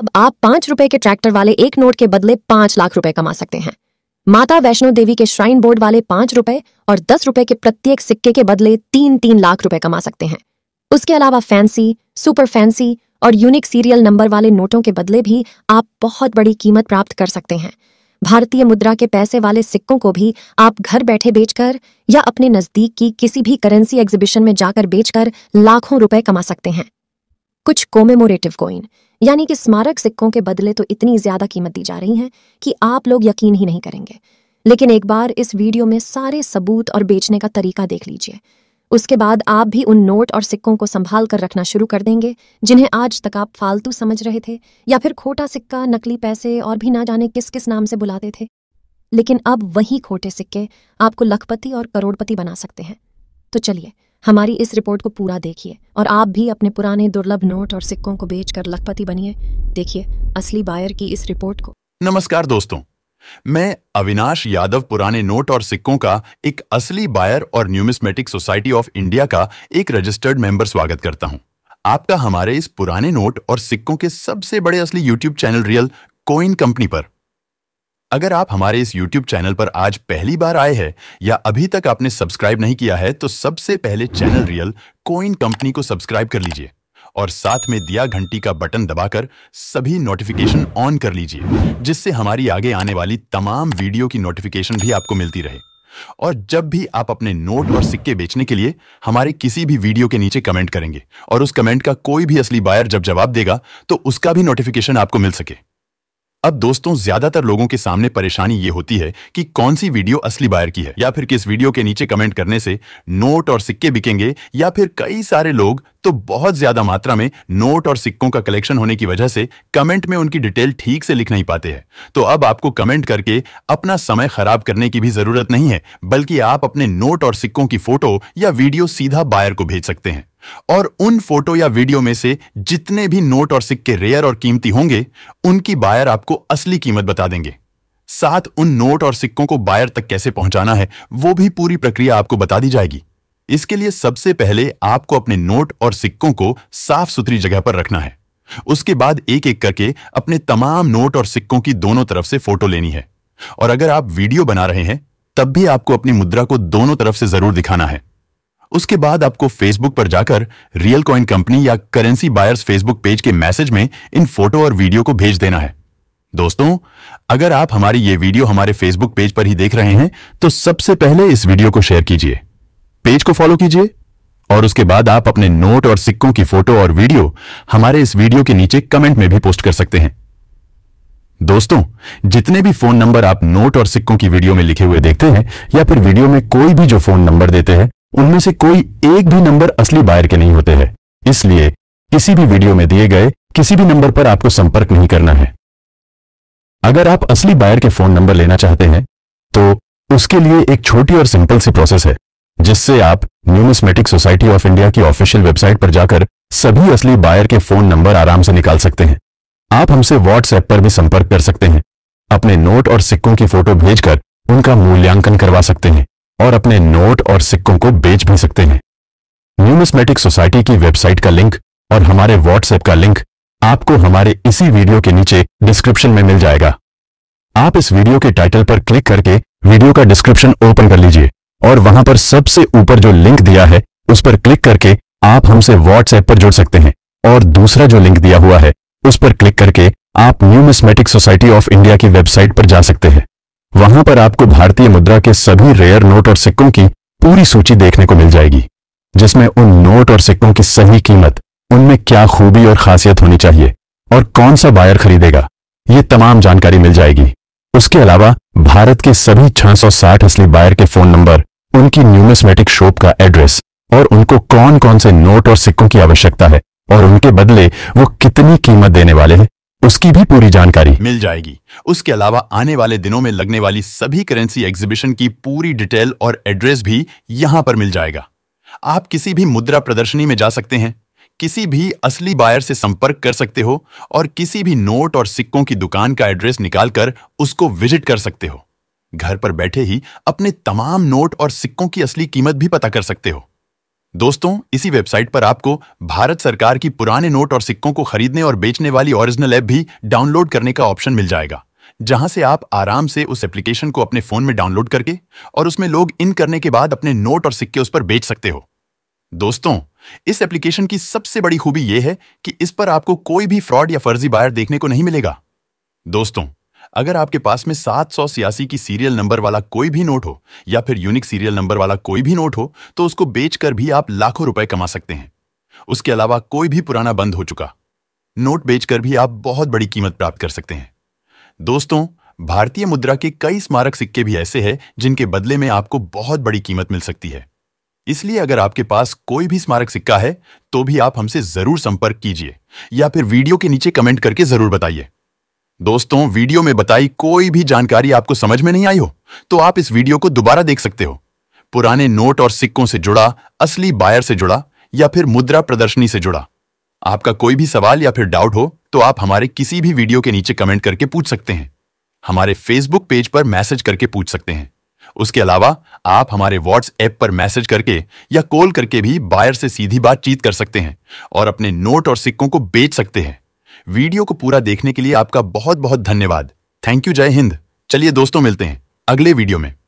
अब आप पांच रुपए के ट्रैक्टर वाले एक नोट के बदले पांच लाख रुपए कमा सकते हैं माता वैष्णो देवी के श्राइन बोर्ड वाले पांच रुपए और दस रुपए के प्रत्येक सिक्के के बदले तीन तीन लाख रुपए कमा सकते हैं उसके अलावा फैंसी सुपर फैंसी और यूनिक सीरियल नंबर वाले नोटों के बदले भी आप बहुत बड़ी कीमत प्राप्त कर सकते हैं भारतीय मुद्रा के पैसे वाले सिक्कों को भी आप घर बैठे बेचकर या अपने नजदीक की किसी भी करेंसी एग्जीबिशन में जाकर बेचकर लाखों रुपए कमा सकते हैं कुछ कोमेमोरेटिव कोइन यानी कि स्मारक सिक्कों के बदले तो इतनी ज्यादा कीमत दी जा रही है कि आप लोग यकीन ही नहीं करेंगे लेकिन एक बार इस वीडियो में सारे सबूत और बेचने का तरीका देख लीजिए उसके बाद आप भी उन नोट और सिक्कों को संभाल कर रखना शुरू कर देंगे जिन्हें आज तक आप फालतू समझ रहे थे या फिर खोटा सिक्का नकली पैसे और भी ना जाने किस किस नाम से बुलाते थे लेकिन अब वही खोटे सिक्के आपको लखपति और करोड़पति बना सकते हैं तो चलिए हमारी इस रिपोर्ट को पूरा देखिए और आप भी अपने पुराने दुर्लभ नोट और सिक्कों को बेचकर लखपति बनिए देखिए असली बायर की इस रिपोर्ट को नमस्कार दोस्तों मैं अविनाश यादव पुराने नोट और सिक्कों का एक असली बायर और न्यूमिस्मेटिक सोसाइटी ऑफ इंडिया का एक रजिस्टर्ड मेंबर स्वागत करता हूं आपका हमारे इस पुराने नोट और सिक्कों के सबसे बड़े असली YouTube channel real coin company पर अगर आप हमारे इस YouTube चैनल पर आज पहली बार आए हैं या अभी तक आपने सब्सक्राइब नहीं किया है तो सबसे पहले चैनल रियल कोइन कंपनी को सब्सक्राइब कर लीजिए और साथ में दिया घंटी का बटन दबाकर सभी नोटिफिकेशन ऑन कर लीजिए जिससे हमारी आगे आने वाली तमाम वीडियो की नोटिफिकेशन भी आपको मिलती रहे और जब भी आप अपने नोट और सिक्के बेचने के लिए हमारे किसी भी वीडियो के नीचे कमेंट करेंगे और उस कमेंट का कोई भी असली बायर जब जवाब देगा तो उसका भी नोटिफिकेशन आपको मिल सके अब दोस्तों ज्यादातर लोगों के सामने परेशानी ये होती है कि कौन सी वीडियो असली बायर की है या फिर किस वीडियो के नीचे कमेंट करने से नोट और सिक्के बिकेंगे या फिर कई सारे लोग तो बहुत ज्यादा मात्रा में नोट और सिक्कों का कलेक्शन होने की वजह से कमेंट में उनकी डिटेल ठीक से लिख नहीं पाते हैं तो अब आपको कमेंट करके अपना समय खराब करने की भी जरूरत नहीं है बल्कि आप अपने नोट और सिक्कों की फोटो या वीडियो सीधा बायर को भेज सकते हैं और उन फोटो या वीडियो में से जितने भी नोट और सिक्के रेयर और कीमती होंगे उनकी बायर आपको असली कीमत बता देंगे साथ उन नोट और सिक्कों को बायर तक कैसे पहुंचाना है वो भी पूरी प्रक्रिया आपको बता दी जाएगी इसके लिए सबसे पहले आपको अपने नोट और सिक्कों को साफ सुथरी जगह पर रखना है उसके बाद एक एक करके अपने तमाम नोट और सिक्कों की दोनों तरफ से फोटो लेनी है और अगर आप वीडियो बना रहे हैं तब भी आपको अपनी मुद्रा को दोनों तरफ से जरूर दिखाना है उसके बाद आपको फेसबुक पर जाकर रियल कॉइन कंपनी या करेंसी बायर्स फेसबुक पेज के मैसेज में इन फोटो और वीडियो को भेज देना है दोस्तों अगर आप हमारी ये वीडियो हमारे फेसबुक पेज पर ही देख रहे हैं तो सबसे पहले इस वीडियो को शेयर कीजिए पेज को फॉलो कीजिए और उसके बाद आप अपने नोट और सिक्कों की फोटो और वीडियो हमारे इस वीडियो के नीचे कमेंट में भी पोस्ट कर सकते हैं दोस्तों जितने भी फोन नंबर आप नोट और सिक्कों की वीडियो में लिखे हुए देखते हैं या फिर वीडियो में कोई भी जो फोन नंबर देते हैं उनमें से कोई एक भी नंबर असली बायर के नहीं होते हैं इसलिए किसी भी वीडियो में दिए गए किसी भी नंबर पर आपको संपर्क नहीं करना है अगर आप असली बायर के फोन नंबर लेना चाहते हैं तो उसके लिए एक छोटी और सिंपल सी प्रोसेस है जिससे आप न्यूमिस्मेटिक सोसाइटी ऑफ इंडिया की ऑफिशियल वेबसाइट पर जाकर सभी असली बायर के फोन नंबर आराम से निकाल सकते हैं आप हमसे व्हाट्सएप पर भी संपर्क कर सकते हैं अपने नोट और सिक्कों की फोटो भेजकर उनका मूल्यांकन करवा सकते हैं और अपने नोट और सिक्कों को बेच भी सकते हैं न्यूमिस्मेटिक सोसाइटी की वेबसाइट का लिंक और हमारे व्हाट्सएप का लिंक आपको हमारे इसी वीडियो के नीचे डिस्क्रिप्शन में मिल जाएगा आप इस वीडियो के टाइटल पर क्लिक करके वीडियो का डिस्क्रिप्शन ओपन कर लीजिए और वहां पर सबसे ऊपर जो लिंक दिया है उस पर क्लिक करके आप हमसे व्हाट्सएप पर जुड़ सकते हैं और दूसरा जो लिंक दिया हुआ है उस पर क्लिक करके आप न्यूमिस्मेटिक सोसाइटी ऑफ इंडिया की वेबसाइट पर जा सकते हैं वहां पर आपको भारतीय मुद्रा के सभी रेयर नोट और सिक्कों की पूरी सूची देखने को मिल जाएगी जिसमें उन नोट और सिक्कों की सही कीमत उनमें क्या खूबी और खासियत होनी चाहिए और कौन सा बायर खरीदेगा ये तमाम जानकारी मिल जाएगी उसके अलावा भारत के सभी 660 असली बायर के फोन नंबर उनकी न्यूमिस्मेटिक शॉप का एड्रेस और उनको कौन कौन से नोट और सिक्कों की आवश्यकता है और उनके बदले वो कितनी कीमत देने वाले हैं उसकी भी पूरी जानकारी मिल जाएगी उसके अलावा आने वाले दिनों में लगने वाली सभी करेंसी एग्जीबिशन की पूरी डिटेल और एड्रेस भी यहां पर मिल जाएगा आप किसी भी मुद्रा प्रदर्शनी में जा सकते हैं किसी भी असली बायर से संपर्क कर सकते हो और किसी भी नोट और सिक्कों की दुकान का एड्रेस निकालकर उसको विजिट कर सकते हो घर पर बैठे ही अपने तमाम नोट और सिक्कों की असली कीमत भी पता कर सकते हो दोस्तों इसी वेबसाइट पर आपको भारत सरकार की पुराने नोट और सिक्कों को खरीदने और बेचने वाली ओरिजिनल ऐप भी डाउनलोड करने का ऑप्शन मिल जाएगा जहां से आप आराम से उस एप्लीकेशन को अपने फोन में डाउनलोड करके और उसमें लोग इन करने के बाद अपने नोट और सिक्के उस पर बेच सकते हो दोस्तों इस एप्लीकेशन की सबसे बड़ी खूबी यह है कि इस पर आपको कोई भी फ्रॉड या फर्जी बायर देखने को नहीं मिलेगा दोस्तों अगर आपके पास में सात सौ सियासी की सीरियल नंबर वाला कोई भी नोट हो या फिर यूनिक सीरियल नंबर वाला कोई भी नोट हो तो उसको बेचकर भी आप लाखों रुपए कमा सकते हैं उसके अलावा कोई भी पुराना बंद हो चुका नोट बेचकर भी आप बहुत बड़ी कीमत प्राप्त कर सकते हैं दोस्तों भारतीय मुद्रा के कई स्मारक सिक्के भी ऐसे हैं जिनके बदले में आपको बहुत बड़ी कीमत मिल सकती है इसलिए अगर आपके पास कोई भी स्मारक सिक्का है तो भी आप हमसे जरूर संपर्क कीजिए या फिर वीडियो के नीचे कमेंट करके जरूर बताइए दोस्तों वीडियो में बताई कोई भी जानकारी आपको समझ में नहीं आई हो तो आप इस वीडियो को दोबारा देख सकते हो पुराने नोट और सिक्कों से जुड़ा असली बायर से जुड़ा या फिर मुद्रा प्रदर्शनी से जुड़ा आपका कोई भी सवाल या फिर डाउट हो तो आप हमारे किसी भी वीडियो के नीचे कमेंट करके पूछ सकते हैं हमारे फेसबुक पेज पर मैसेज करके पूछ सकते हैं उसके अलावा आप हमारे व्हाट्सएप पर मैसेज करके या कॉल करके भी बायर से सीधी बातचीत कर सकते हैं और अपने नोट और सिक्कों को बेच सकते हैं वीडियो को पूरा देखने के लिए आपका बहुत बहुत धन्यवाद थैंक यू जय हिंद चलिए दोस्तों मिलते हैं अगले वीडियो में